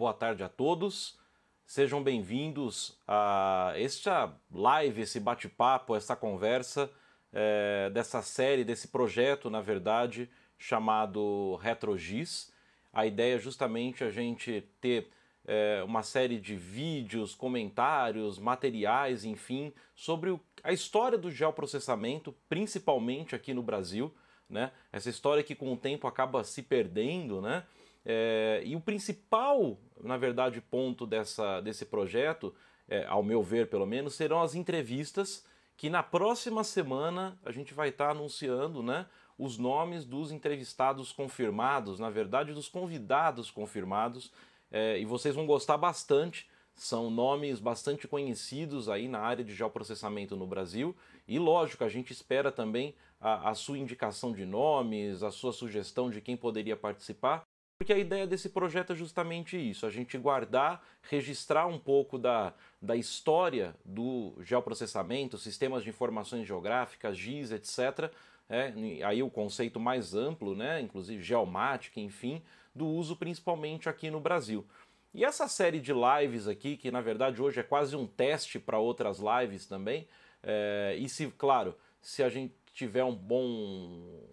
boa tarde a todos. Sejam bem-vindos a esta live, esse bate-papo, essa conversa é, dessa série, desse projeto, na verdade, chamado RetroGIS. A ideia é justamente a gente ter é, uma série de vídeos, comentários, materiais, enfim, sobre o, a história do geoprocessamento, principalmente aqui no Brasil. Né? Essa história que com o tempo acaba se perdendo, né? É, e o principal, na verdade, ponto dessa, desse projeto, é, ao meu ver pelo menos, serão as entrevistas que na próxima semana a gente vai estar tá anunciando né, os nomes dos entrevistados confirmados, na verdade, dos convidados confirmados, é, e vocês vão gostar bastante. São nomes bastante conhecidos aí na área de geoprocessamento no Brasil. E lógico, a gente espera também a, a sua indicação de nomes, a sua sugestão de quem poderia participar porque a ideia desse projeto é justamente isso: a gente guardar, registrar um pouco da, da história do geoprocessamento, sistemas de informações geográficas, GIS, etc. É, aí o conceito mais amplo, né, inclusive geomática, enfim, do uso principalmente aqui no Brasil. E essa série de lives aqui, que na verdade hoje é quase um teste para outras lives também, é, e se, claro, se a gente tiver um bom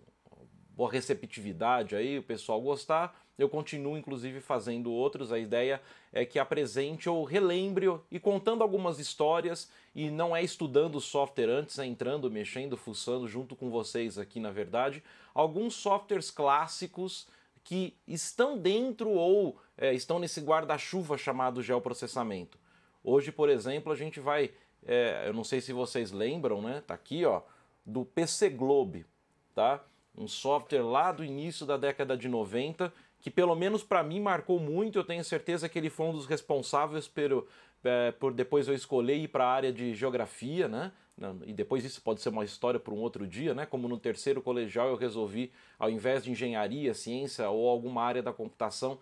boa receptividade aí, o pessoal gostar, eu continuo, inclusive, fazendo outros. A ideia é que apresente ou relembre e contando algumas histórias e não é estudando software antes, é entrando, mexendo, fuçando junto com vocês aqui, na verdade, alguns softwares clássicos que estão dentro ou é, estão nesse guarda-chuva chamado geoprocessamento. Hoje, por exemplo, a gente vai, é, eu não sei se vocês lembram, né? Tá aqui, ó, do PC Globe, tá? um software lá do início da década de 90, que pelo menos para mim marcou muito. Eu tenho certeza que ele foi um dos responsáveis pelo, é, por depois eu escolher ir para a área de geografia, né? E depois isso pode ser uma história para um outro dia, né? Como no terceiro colegial eu resolvi, ao invés de engenharia, ciência ou alguma área da computação,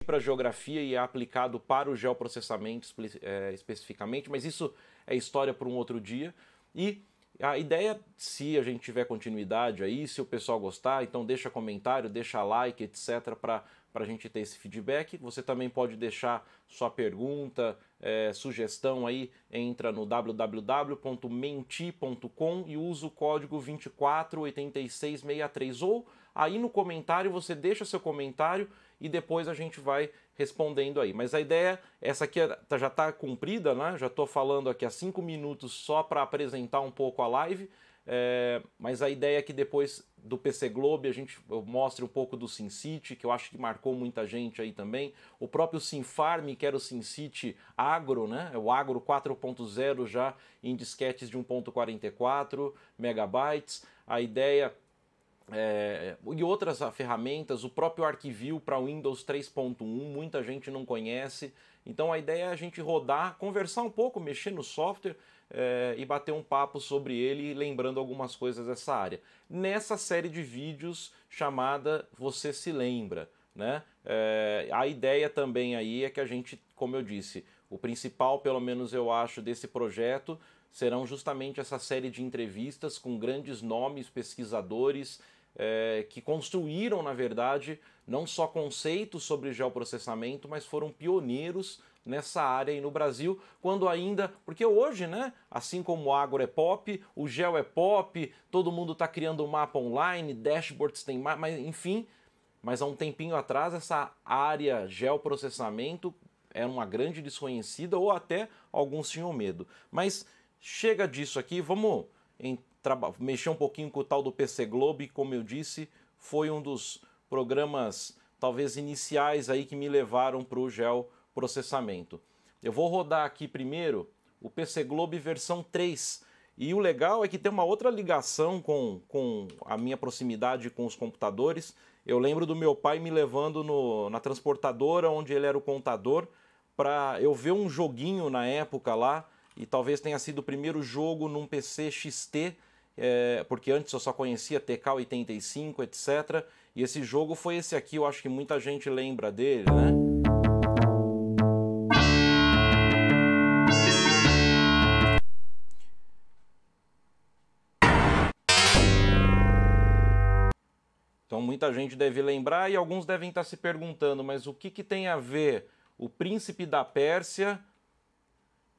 ir para geografia e é aplicado para o geoprocessamento é, especificamente, mas isso é história para um outro dia. E a ideia, se a gente tiver continuidade aí, se o pessoal gostar, então deixa comentário, deixa like, etc., para a gente ter esse feedback. Você também pode deixar sua pergunta, é, sugestão aí, entra no www.menti.com e usa o código 248663. Ou aí no comentário você deixa seu comentário e depois a gente vai respondendo aí. Mas a ideia, essa aqui é, tá, já está cumprida, né? Já estou falando aqui há cinco minutos só para apresentar um pouco a live. É, mas a ideia é que depois do PC Globe a gente mostre um pouco do SimCity, que eu acho que marcou muita gente aí também. O próprio SimFarm, que era o SimCity Agro, né? É o Agro 4.0 já em disquetes de 1.44 megabytes. A ideia é, e outras ferramentas, o próprio Arquivio para Windows 3.1, muita gente não conhece. Então a ideia é a gente rodar, conversar um pouco, mexer no software é, e bater um papo sobre ele, lembrando algumas coisas dessa área. Nessa série de vídeos chamada Você se Lembra. Né? É, a ideia também aí é que a gente, como eu disse, o principal, pelo menos eu acho, desse projeto serão justamente essa série de entrevistas com grandes nomes, pesquisadores, é, que construíram, na verdade, não só conceitos sobre geoprocessamento, mas foram pioneiros nessa área e no Brasil, quando ainda, porque hoje, né, assim como o agro é pop, o gel é pop, todo mundo está criando mapa online, dashboards tem mapa, mas enfim, mas há um tempinho atrás essa área geoprocessamento era uma grande desconhecida ou até alguns tinham medo. Mas chega disso aqui, vamos mexer um pouquinho com o tal do PC Globo e, como eu disse, foi um dos programas talvez iniciais aí que me levaram para o geoprocessamento. Eu vou rodar aqui primeiro o PC Globe versão 3. E o legal é que tem uma outra ligação com, com a minha proximidade com os computadores. Eu lembro do meu pai me levando no, na transportadora, onde ele era o contador, para eu ver um joguinho na época lá, e talvez tenha sido o primeiro jogo num PC XT é, porque antes eu só conhecia TK 85, etc. E esse jogo foi esse aqui, eu acho que muita gente lembra dele, né? Então muita gente deve lembrar e alguns devem estar se perguntando, mas o que, que tem a ver o príncipe da Pérsia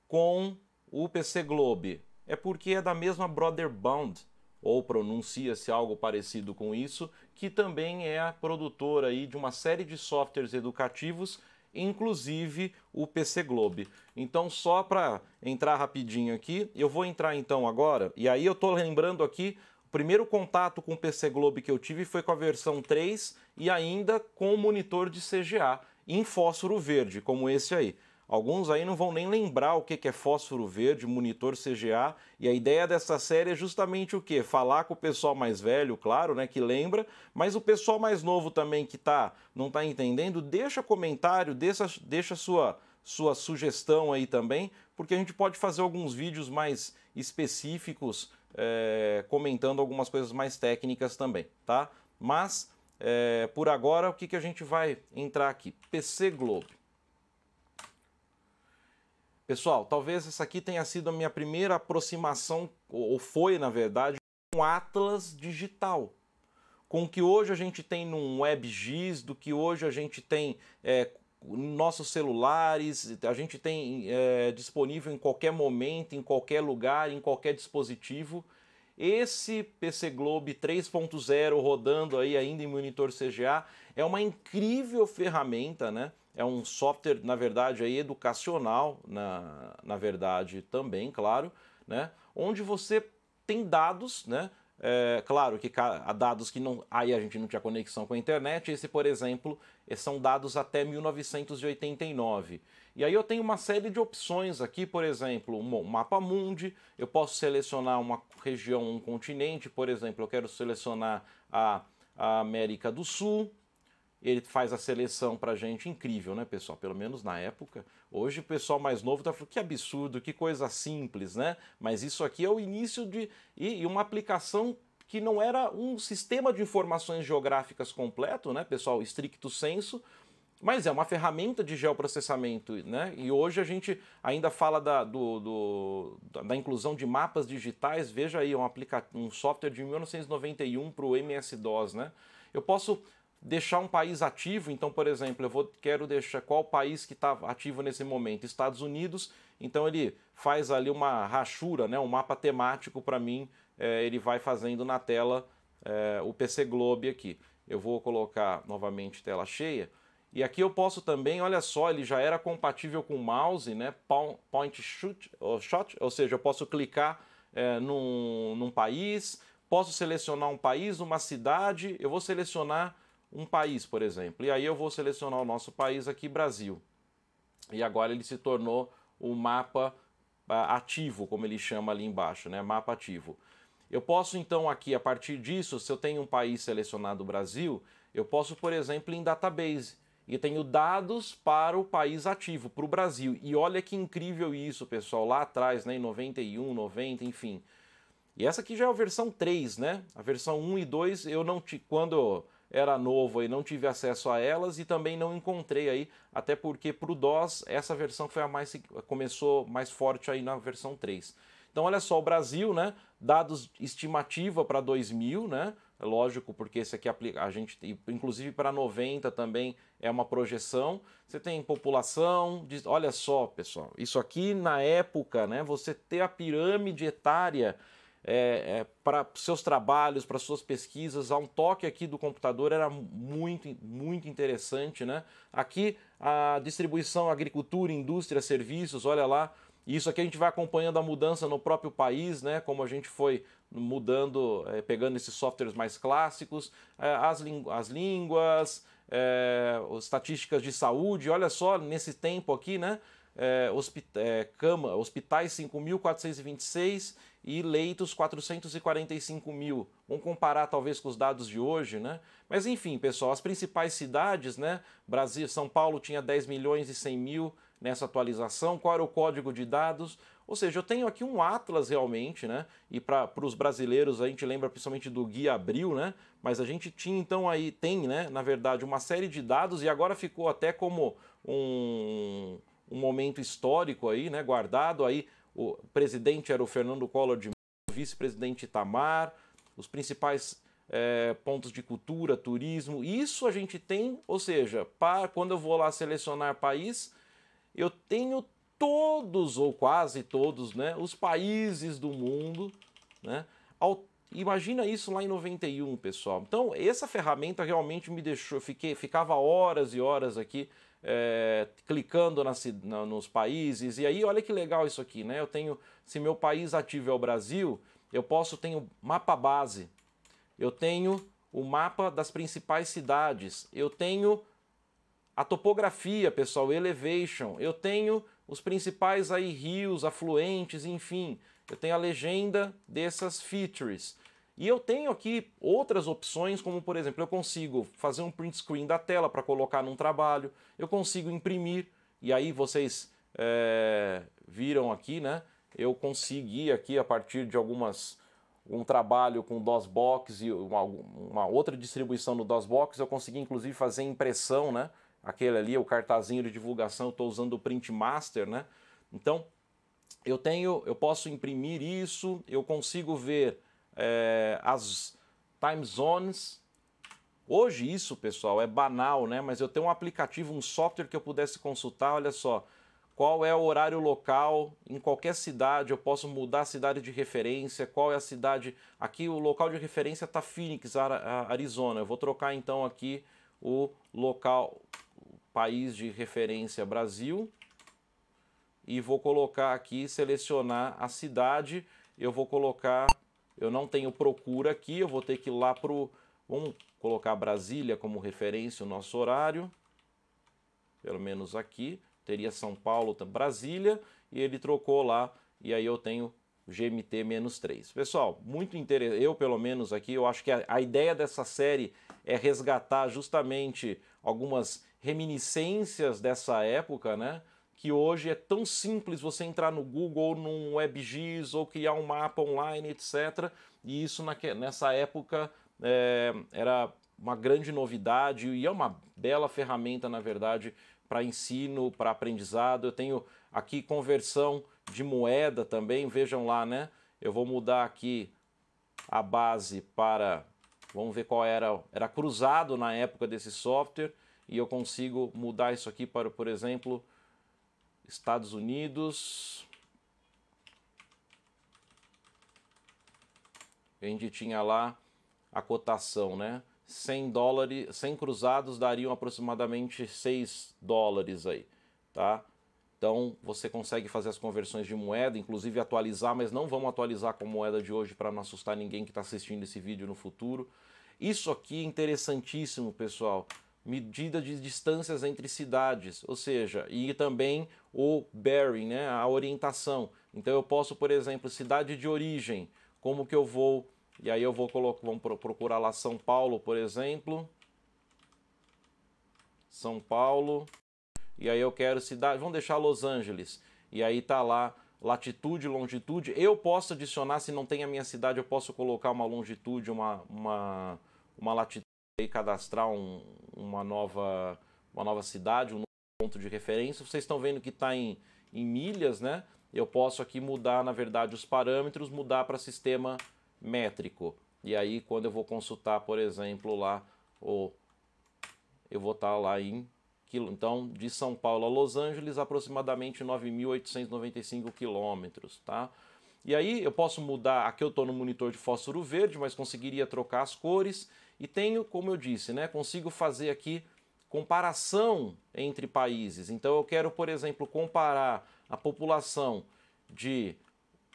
com o PC Globe? é porque é da mesma Brother Bound, ou pronuncia-se algo parecido com isso, que também é a produtora aí de uma série de softwares educativos, inclusive o PC Globe. Então, só para entrar rapidinho aqui, eu vou entrar então agora, e aí eu estou lembrando aqui o primeiro contato com o PC Globe que eu tive foi com a versão 3 e ainda com o monitor de CGA em fósforo verde, como esse aí. Alguns aí não vão nem lembrar o que é fósforo verde, monitor CGA, e a ideia dessa série é justamente o quê? Falar com o pessoal mais velho, claro, né, que lembra, mas o pessoal mais novo também que tá, não tá entendendo, deixa comentário, deixa, deixa sua sua sugestão aí também, porque a gente pode fazer alguns vídeos mais específicos é, comentando algumas coisas mais técnicas também, tá? Mas, é, por agora, o que, que a gente vai entrar aqui? PC Globo. Pessoal, talvez essa aqui tenha sido a minha primeira aproximação, ou foi na verdade, um atlas digital. Com o que hoje a gente tem num WebGIS, do que hoje a gente tem é, nossos celulares, a gente tem é, disponível em qualquer momento, em qualquer lugar, em qualquer dispositivo. Esse PC Globe 3.0 rodando aí ainda em monitor CGA é uma incrível ferramenta, né? é um software, na verdade, aí, educacional, na, na verdade, também, claro, né? onde você tem dados, né? É, claro que há dados que não. Aí a gente não tinha conexão com a internet. Esse, por exemplo, eh, são dados até 1989. E aí eu tenho uma série de opções aqui, por exemplo, um mapa mundi. Eu posso selecionar uma região, um continente. Por exemplo, eu quero selecionar a, a América do Sul ele faz a seleção pra gente incrível, né, pessoal? Pelo menos na época. Hoje o pessoal mais novo tá falando que absurdo, que coisa simples, né? Mas isso aqui é o início de e, uma aplicação que não era um sistema de informações geográficas completo, né, pessoal, stricto senso, mas é uma ferramenta de geoprocessamento, né? E hoje a gente ainda fala da, do, do, da inclusão de mapas digitais. Veja aí, é um, aplica um software de 1991 para o MS-DOS, né? Eu posso deixar um país ativo. Então, por exemplo, eu vou, quero deixar qual país que está ativo nesse momento? Estados Unidos. Então ele faz ali uma rachura, né, um mapa temático para mim. É, ele vai fazendo na tela é, o PC Globe aqui. Eu vou colocar novamente tela cheia. E aqui eu posso também, olha só, ele já era compatível com o mouse, né? Point shoot, ou shot, ou seja, eu posso clicar é, num, num país, posso selecionar um país, uma cidade, eu vou selecionar um país, por exemplo. E aí eu vou selecionar o nosso país aqui, Brasil. E agora ele se tornou o mapa ah, ativo, como ele chama ali embaixo, né? Mapa ativo. Eu posso então aqui, a partir disso, se eu tenho um país selecionado Brasil, eu posso, por exemplo, em database e tenho dados para o país ativo, para o Brasil. E olha que incrível isso, pessoal, lá atrás, né, em 91, 90, enfim. E essa aqui já é a versão 3, né? A versão 1 e 2, eu não te quando era novo e não tive acesso a elas e também não encontrei aí, até porque para o DOS essa versão foi a mais começou mais forte aí na versão 3. Então olha só, o Brasil, né, dados estimativa para 2000, né? Lógico, porque esse aqui aplica a gente inclusive para 90 também é uma projeção. Você tem população, olha só, pessoal, isso aqui na época, né, você ter a pirâmide etária é, é, para seus trabalhos, para suas pesquisas, há um toque aqui do computador era muito, muito interessante. Né? Aqui a distribuição, agricultura, indústria, serviços, olha lá. Isso aqui a gente vai acompanhando a mudança no próprio país, né? como a gente foi mudando, é, pegando esses softwares mais clássicos, é, as, as línguas, as é, estatísticas de saúde, olha só, nesse tempo aqui, né? É, hospi é, cama, hospitais 5.426 e leitos 445 mil. Vamos comparar talvez com os dados de hoje, né? Mas enfim, pessoal, as principais cidades, né? Brasil, São Paulo tinha 10 milhões e 100 mil nessa atualização. Qual era o código de dados? Ou seja, eu tenho aqui um atlas realmente, né? E para os brasileiros a gente lembra principalmente do Guia Abril, né? Mas a gente tinha então aí, tem, né? Na verdade, uma série de dados e agora ficou até como um, um momento histórico aí, né? Guardado aí o presidente era o Fernando Collor de Mello, vice-presidente Itamar, os principais é, pontos de cultura, turismo, isso a gente tem, ou seja, para, quando eu vou lá selecionar país, eu tenho todos ou quase todos né, os países do mundo. Né, ao, imagina isso lá em 91, pessoal. Então, essa ferramenta realmente me deixou, fiquei, ficava horas e horas aqui é, clicando nas, na, nos países. E aí, olha que legal isso aqui, né? Eu tenho, se meu país ativo é o Brasil, eu posso ter mapa base, eu tenho o mapa das principais cidades, eu tenho a topografia, pessoal, elevation, eu tenho os principais aí rios, afluentes, enfim, eu tenho a legenda dessas features. E eu tenho aqui outras opções, como por exemplo, eu consigo fazer um print screen da tela para colocar num trabalho, eu consigo imprimir, e aí vocês é, viram aqui, né? Eu consegui aqui a partir de algumas um trabalho com DOSBox e uma, uma outra distribuição no DOSBox, eu consegui inclusive fazer impressão, né? Aquele ali, o cartazinho de divulgação, eu estou usando o Print Master, né? Então, eu tenho, eu posso imprimir isso, eu consigo ver é, as time zones. Hoje isso, pessoal, é banal, né? Mas eu tenho um aplicativo, um software que eu pudesse consultar, olha só, qual é o horário local, em qualquer cidade, eu posso mudar a cidade de referência, qual é a cidade. Aqui o local de referência está Phoenix, Arizona. Eu vou trocar então aqui o local, o país de referência Brasil. E vou colocar aqui, selecionar a cidade. Eu vou colocar eu não tenho procura aqui, eu vou ter que ir lá para o... Vamos colocar Brasília como referência o nosso horário, pelo menos aqui, teria São Paulo, Brasília, e ele trocou lá, e aí eu tenho GMT-3. Pessoal, muito interessante, eu pelo menos aqui, eu acho que a, a, ideia dessa série é resgatar justamente algumas reminiscências dessa época, né? que hoje é tão simples você entrar no Google ou num WebGIS ou criar um mapa online, etc. E isso naque, nessa época é, era uma grande novidade e é uma bela ferramenta, na verdade, para ensino, para aprendizado. Eu tenho aqui conversão de moeda também, vejam lá, né? Eu vou mudar aqui a base para, vamos ver qual era, era cruzado na época desse software e eu consigo mudar isso aqui para, por exemplo, Estados Unidos, a gente tinha lá a cotação, né? 100 dólares, 100 cruzados dariam aproximadamente 6 dólares aí, tá? Então você consegue fazer as conversões de moeda, inclusive atualizar, mas não vamos atualizar com moeda de hoje para não assustar ninguém que está assistindo esse vídeo no futuro. Isso aqui é interessantíssimo, pessoal medida de distâncias entre cidades, ou seja, e também o bearing, né, a orientação. Então eu posso, por exemplo, cidade de origem, como que eu vou, e aí eu vou colocar, vamos procurar lá São Paulo, por exemplo. São Paulo. E aí eu quero cidade, vamos deixar Los Angeles. E aí tá lá latitude, longitude. Eu posso adicionar, se não tem a minha cidade, eu posso colocar uma longitude, uma, uma, uma latitude cadastrar um, uma, nova, uma nova cidade, um novo ponto de referência, vocês estão vendo que está em, em milhas, né? Eu posso aqui mudar, na verdade, os parâmetros, mudar para sistema métrico. E aí, quando eu vou consultar, por exemplo, lá, ou eu vou estar tá lá em então, de São Paulo a Los Angeles, aproximadamente 9.895 quilômetros, tá? E aí eu posso mudar, aqui eu estou no monitor de fósforo verde, mas conseguiria trocar as cores. E tenho, como eu disse, né, consigo fazer aqui comparação entre países. Então eu quero, por exemplo, comparar a população de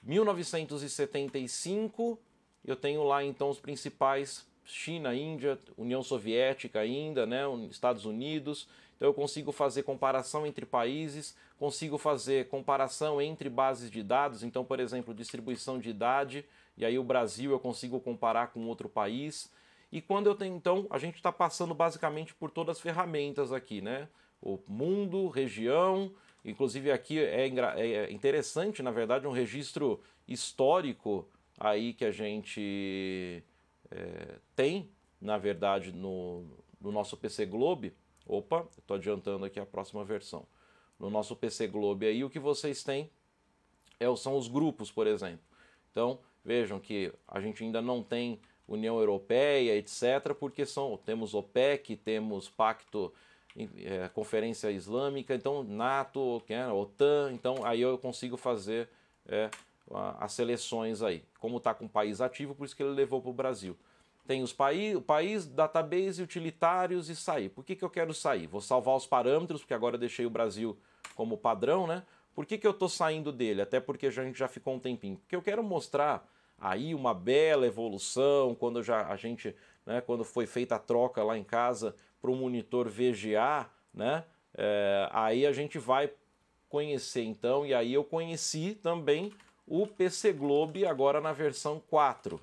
1975, eu tenho lá então os principais China, Índia, União Soviética ainda, né, Estados Unidos. Então eu consigo fazer comparação entre países, consigo fazer comparação entre bases de dados, então por exemplo, distribuição de idade, e aí o Brasil eu consigo comparar com outro país. E quando eu tenho, então, a gente está passando basicamente por todas as ferramentas aqui, né? O mundo, região, inclusive aqui é, é, é interessante, na verdade, um registro histórico aí que a gente é, tem, na verdade, no, no nosso PC Globe. Opa, estou adiantando aqui a próxima versão. No nosso PC Globe aí, o que vocês têm é, são os grupos, por exemplo. Então, vejam que a gente ainda não tem União Europeia, etc., porque são, temos OPEC, temos Pacto, é, Conferência Islâmica, então NATO, é, OTAN, então aí eu consigo fazer é, as seleções aí. Como está com o país ativo, por isso que ele levou para o Brasil. Tem os país, o país, database, utilitários e sair. Por que, que eu quero sair? Vou salvar os parâmetros, porque agora deixei o Brasil como padrão, né? Por que, que eu estou saindo dele? Até porque a gente já ficou um tempinho. Porque eu quero mostrar aí uma bela evolução quando já a gente, né, quando foi feita a troca lá em casa para o monitor VGA, né? É, aí a gente vai conhecer então, e aí eu conheci também o PC Globe agora na versão 4.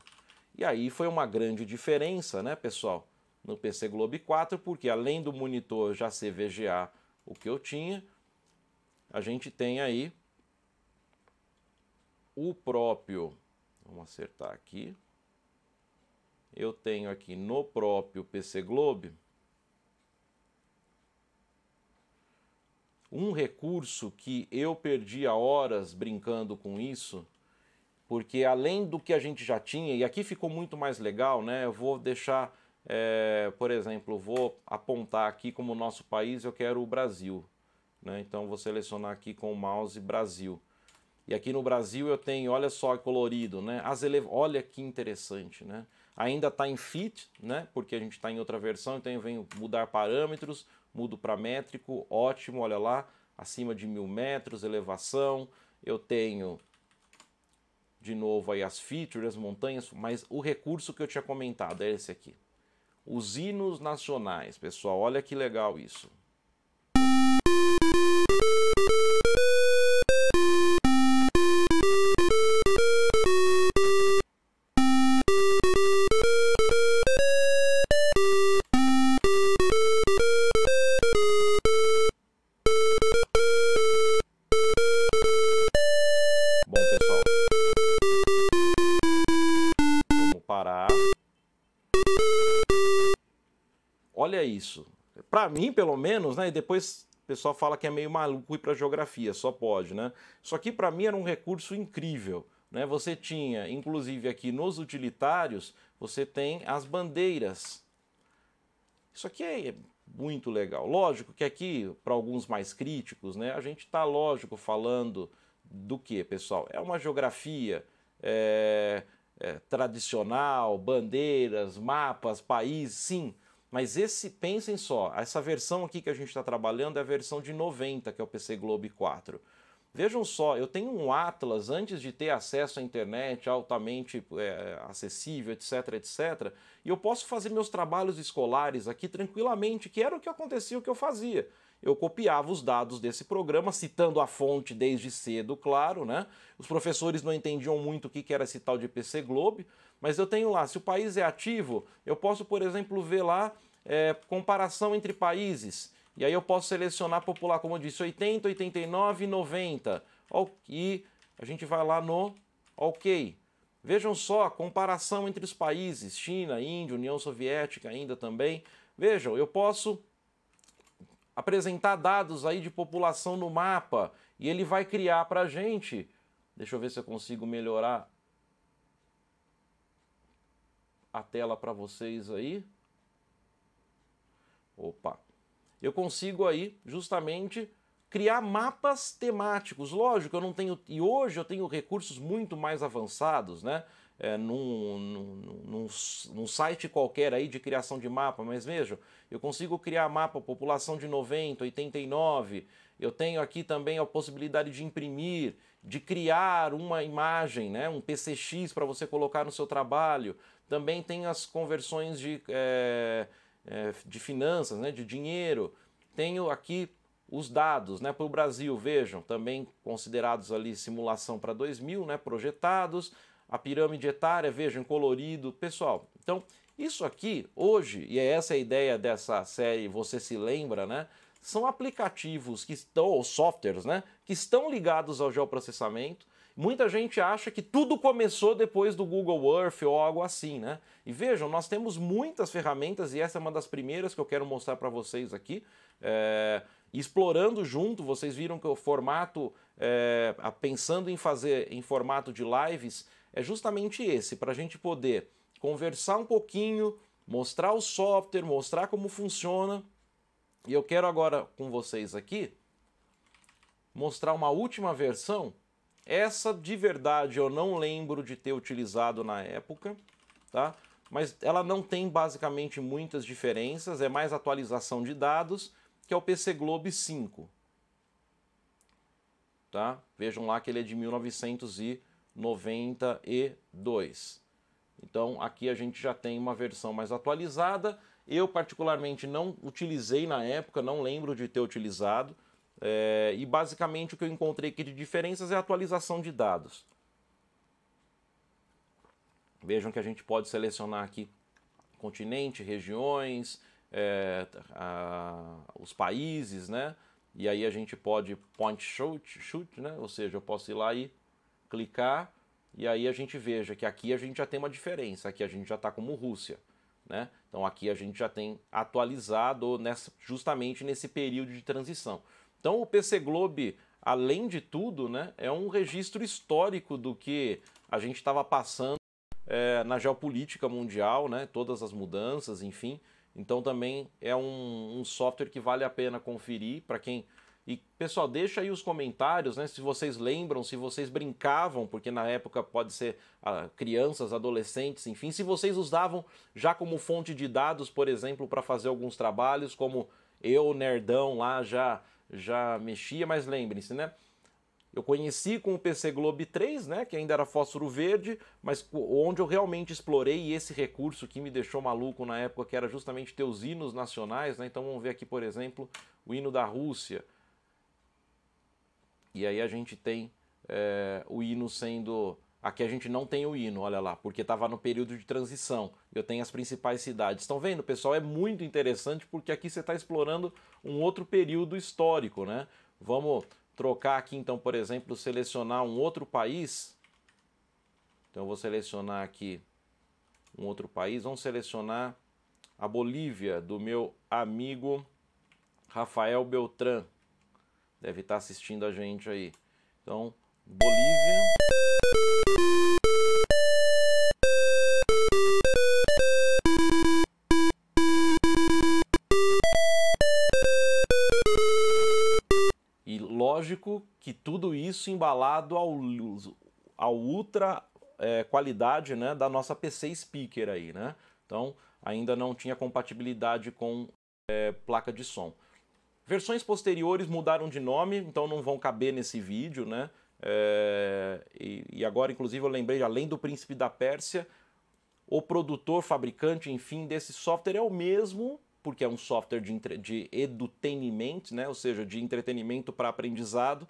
E aí foi uma grande diferença, né, pessoal, no PC Globe 4, porque além do monitor já ser VGA, o que eu tinha, a gente tem aí o próprio Vamos acertar aqui. Eu tenho aqui no próprio PC Globe um recurso que eu perdi horas brincando com isso, porque além do que a gente já tinha, e aqui ficou muito mais legal, né? Eu vou deixar, é, por exemplo, vou apontar aqui como nosso país, eu quero o Brasil. Né? Então vou selecionar aqui com o mouse Brasil. E aqui no Brasil eu tenho, olha só é colorido, né? As ele... Olha que interessante, né? Ainda está em fit, né? Porque a gente está em outra versão, então eu venho mudar parâmetros, mudo para métrico, ótimo, olha lá, acima de mil metros, elevação. Eu tenho de novo aí as features, as montanhas, mas o recurso que eu tinha comentado é esse aqui. Os hinos nacionais, pessoal, olha que legal isso. para mim, pelo menos, né? E depois o pessoal fala que é meio maluco ir para geografia, só pode, né? Isso aqui para mim era um recurso incrível. Né? Você tinha, inclusive aqui nos utilitários, você tem as bandeiras. Isso aqui é muito legal. Lógico que aqui, para alguns mais críticos, né, a gente está, lógico, falando do que, pessoal? É uma geografia é, é, tradicional, bandeiras, mapas, países, sim. Mas esse, pensem só, essa versão aqui que a gente está trabalhando é a versão de 90, que é o PC Globe 4. Vejam só, eu tenho um Atlas antes de ter acesso à internet altamente é, acessível, etc, etc. E eu posso fazer meus trabalhos escolares aqui tranquilamente, que era o que acontecia, o que eu fazia eu copiava os dados desse programa, citando a fonte desde cedo, claro, né? Os professores não entendiam muito o que era esse tal de PC Globe, mas eu tenho lá, se o país é ativo, eu posso, por exemplo, ver lá é, comparação entre países. E aí eu posso selecionar popular, como eu disse, 80, 89 90. E a gente vai lá no OK. Vejam só a comparação entre os países, China, Índia, União Soviética ainda também. Vejam, eu posso apresentar dados aí de população no mapa e ele vai criar para a gente. Deixa eu ver se eu consigo melhorar a tela para vocês aí. Opa. Eu consigo aí justamente criar mapas temáticos. Lógico, eu não tenho e hoje eu tenho recursos muito mais avançados, né? é, num, num, num, num, site qualquer aí de criação de mapa, é mas vejam, eu consigo criar mapa população de 90, 89, eu tenho aqui também a possibilidade de imprimir, de criar uma imagem, né, um PCX para você colocar no seu trabalho, também tem as conversões de, é, é, de finanças, né, de dinheiro, tenho aqui os dados né, para o Brasil, vejam, também considerados ali simulação para 2000, né, projetados, a pirâmide etária, vejam, colorido. Pessoal, então isso aqui hoje, e é essa é a ideia dessa série, você se lembra, né? São aplicativos que estão, ou softwares, né? Que estão ligados ao geoprocessamento. Muita gente acha que tudo começou depois do Google Earth ou algo assim, né? E vejam, nós temos muitas ferramentas e essa é uma das primeiras que eu quero mostrar para vocês aqui. É explorando junto. Vocês viram que o formato, é, pensando em fazer em formato de lives, é justamente esse, para a gente poder conversar um pouquinho, mostrar o software, mostrar como funciona. E eu quero agora com vocês aqui mostrar uma última versão. Essa de verdade eu não lembro de ter utilizado na época, tá? Mas ela não tem basicamente muitas diferenças, é mais atualização de dados, que é o PC Globe 5. Tá? Vejam lá que ele é de 1900 e 92. Então aqui a gente já tem uma versão mais atualizada. Eu particularmente não utilizei na época, não lembro de ter utilizado. É, e basicamente o que eu encontrei aqui de diferenças é a atualização de dados. Vejam que a gente pode selecionar aqui continente, regiões, é, a, os países, né? E aí a gente pode point shoot, shoot, né? Ou seja, eu posso ir lá e clicar e aí a gente veja que aqui a gente já tem uma diferença, aqui a gente já está como Rússia. Né? Então aqui a gente já tem atualizado nessa, justamente nesse período de transição. Então o PC Globe, além de tudo, né, é um registro histórico do que a gente estava passando é, na geopolítica mundial, né, todas as mudanças, enfim. Então também é um, um software que vale a pena conferir para quem e pessoal, deixa aí os comentários, né? Se vocês lembram, se vocês brincavam, porque na época pode ser ah, crianças, adolescentes, enfim, se vocês usavam já como fonte de dados, por exemplo, para fazer alguns trabalhos, como eu, nerdão lá, já já mexia, mas lembrem-se, né? Eu conheci com o PC Globe 3, né, que ainda era fósforo verde, mas onde eu realmente explorei esse recurso que me deixou maluco na época, que era justamente ter os hinos nacionais, né? Então vamos ver aqui, por exemplo, o hino da Rússia. E aí a gente tem é, o hino sendo. Aqui a gente não tem o hino, olha lá, porque estava no período de transição. Eu tenho as principais cidades. Estão vendo, pessoal? É muito interessante porque aqui você está explorando um outro período histórico, né? Vamos trocar aqui, então, por exemplo, selecionar um outro país. Então, eu vou selecionar aqui um outro país. Vamos selecionar a Bolívia, do meu amigo Rafael Beltrán deve estar tá assistindo a gente aí. Então, Bolívia. E lógico que tudo isso embalado ao, ao ultra é, qualidade né, da nossa PC Speaker aí, né? Então, ainda não tinha compatibilidade com é, placa de som. Versões posteriores mudaram de nome, então não vão caber nesse vídeo, né? É, e, e, agora, inclusive, eu lembrei, além do Príncipe da Pérsia, o produtor, fabricante, enfim, desse software é o mesmo, porque é um software de, entre, de edutainment, né? ou seja, de entretenimento para aprendizado,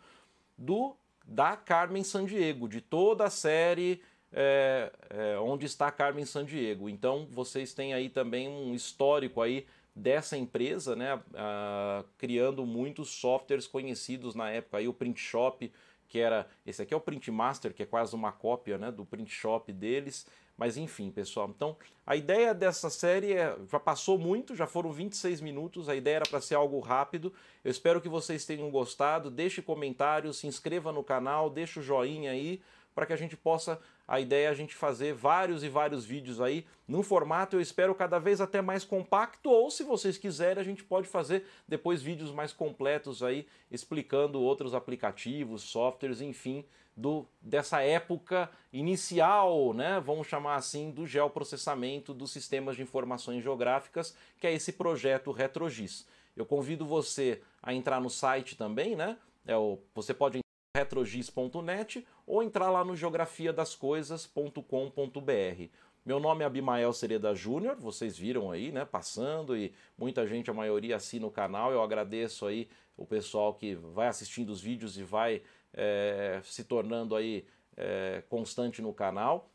do da Carmen Sandiego, de toda a série é, é, onde está Carmen Sandiego. Então, vocês têm aí também um histórico aí dessa empresa, né, uh, criando muitos softwares conhecidos na época. Aí o Print Shop, que era. Esse aqui é o Print Master, que é quase uma cópia né, do Print Shop deles. Mas enfim, pessoal. Então, a ideia dessa série é, já passou muito, já foram 26 minutos. A ideia era para ser algo rápido. Eu espero que vocês tenham gostado. Deixe comentário, se inscreva no canal, deixe o joinha aí para que a gente possa a ideia é a gente fazer vários e vários vídeos aí num formato, eu espero, cada vez até mais compacto, ou se vocês quiserem, a gente pode fazer depois vídeos mais completos aí, explicando outros aplicativos, softwares, enfim, do, dessa época inicial, né? Vamos chamar assim, do geoprocessamento dos sistemas de informações geográficas, que é esse projeto RetroGIS. Eu convido você a entrar no site também, né? É o, você pode retrogis.net ou entrar lá no geografiadascoisas.com.br. Meu nome é Abimael Sereda Júnior, vocês viram aí, né, passando e muita gente, a maioria assina o canal. Eu agradeço aí o pessoal que vai assistindo os vídeos e vai é, se tornando aí é, constante no canal.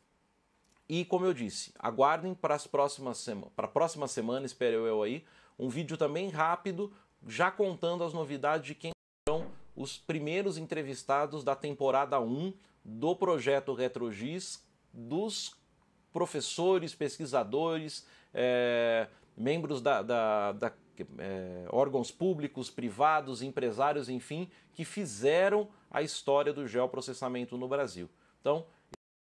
E como eu disse, aguardem para as próximas semanas, para a próxima semana, espero eu aí, um vídeo também rápido, já contando as novidades de quem os primeiros entrevistados da temporada 1 do projeto RetroGIS, dos professores, pesquisadores, é, membros da, da, da é, órgãos públicos, privados, empresários, enfim, que fizeram a história do geoprocessamento no Brasil. Então,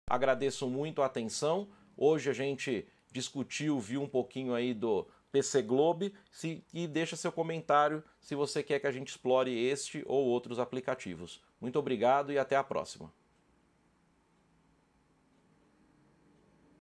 agradeço muito a atenção. Hoje a gente discutiu, viu um pouquinho aí do, PC Globe se, e deixa seu comentário se você quer que a gente explore este ou outros aplicativos. Muito obrigado e até a próxima.